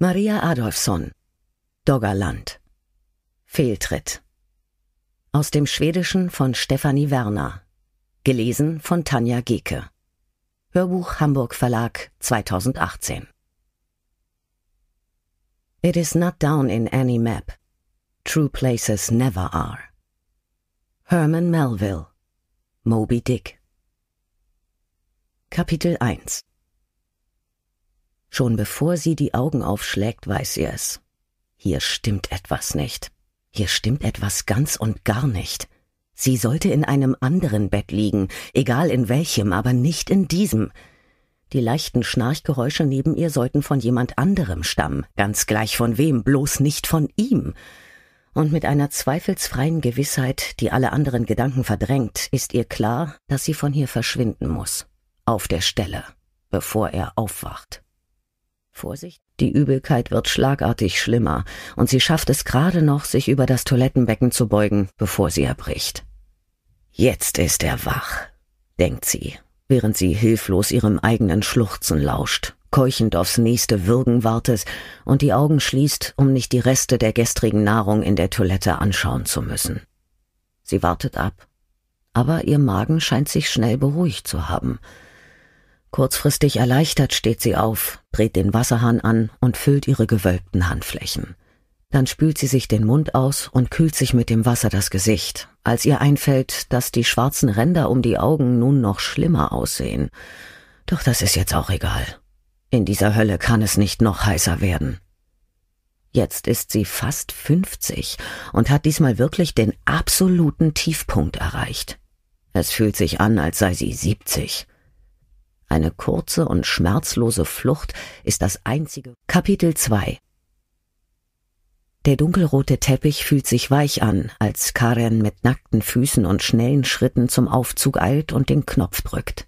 Maria Adolfsson Doggerland Fehltritt aus dem Schwedischen von Stefanie Werner gelesen von Tanja Geke Hörbuch Hamburg Verlag 2018 It is not down in any map True places never are Herman Melville Moby Dick Kapitel 1 Schon bevor sie die Augen aufschlägt, weiß sie es. Hier stimmt etwas nicht. Hier stimmt etwas ganz und gar nicht. Sie sollte in einem anderen Bett liegen, egal in welchem, aber nicht in diesem. Die leichten Schnarchgeräusche neben ihr sollten von jemand anderem stammen, ganz gleich von wem, bloß nicht von ihm. Und mit einer zweifelsfreien Gewissheit, die alle anderen Gedanken verdrängt, ist ihr klar, dass sie von hier verschwinden muss. Auf der Stelle, bevor er aufwacht. Vorsicht, die Übelkeit wird schlagartig schlimmer und sie schafft es gerade noch, sich über das Toilettenbecken zu beugen, bevor sie erbricht. Jetzt ist er wach, denkt sie, während sie hilflos ihrem eigenen Schluchzen lauscht, keuchend aufs nächste Würgen wartet und die Augen schließt, um nicht die Reste der gestrigen Nahrung in der Toilette anschauen zu müssen. Sie wartet ab, aber ihr Magen scheint sich schnell beruhigt zu haben – Kurzfristig erleichtert steht sie auf, dreht den Wasserhahn an und füllt ihre gewölbten Handflächen. Dann spült sie sich den Mund aus und kühlt sich mit dem Wasser das Gesicht, als ihr einfällt, dass die schwarzen Ränder um die Augen nun noch schlimmer aussehen. Doch das ist jetzt auch egal. In dieser Hölle kann es nicht noch heißer werden. Jetzt ist sie fast 50 und hat diesmal wirklich den absoluten Tiefpunkt erreicht. Es fühlt sich an, als sei sie 70. Eine kurze und schmerzlose Flucht ist das einzige. Kapitel 2 Der dunkelrote Teppich fühlt sich weich an, als Karen mit nackten Füßen und schnellen Schritten zum Aufzug eilt und den Knopf drückt.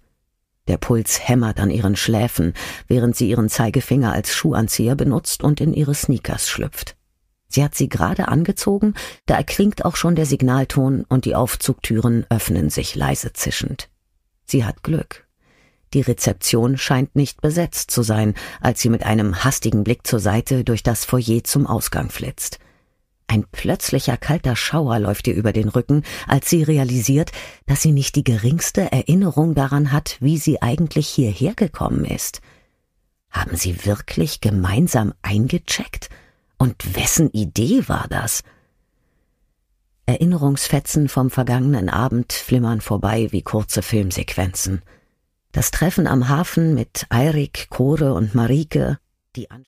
Der Puls hämmert an ihren Schläfen, während sie ihren Zeigefinger als Schuhanzieher benutzt und in ihre Sneakers schlüpft. Sie hat sie gerade angezogen, da erklingt auch schon der Signalton und die Aufzugtüren öffnen sich leise zischend. Sie hat Glück. Die Rezeption scheint nicht besetzt zu sein, als sie mit einem hastigen Blick zur Seite durch das Foyer zum Ausgang flitzt. Ein plötzlicher kalter Schauer läuft ihr über den Rücken, als sie realisiert, dass sie nicht die geringste Erinnerung daran hat, wie sie eigentlich hierher gekommen ist. Haben sie wirklich gemeinsam eingecheckt? Und wessen Idee war das? Erinnerungsfetzen vom vergangenen Abend flimmern vorbei wie kurze Filmsequenzen das Treffen am Hafen mit Eirik, Kore und Marike, die An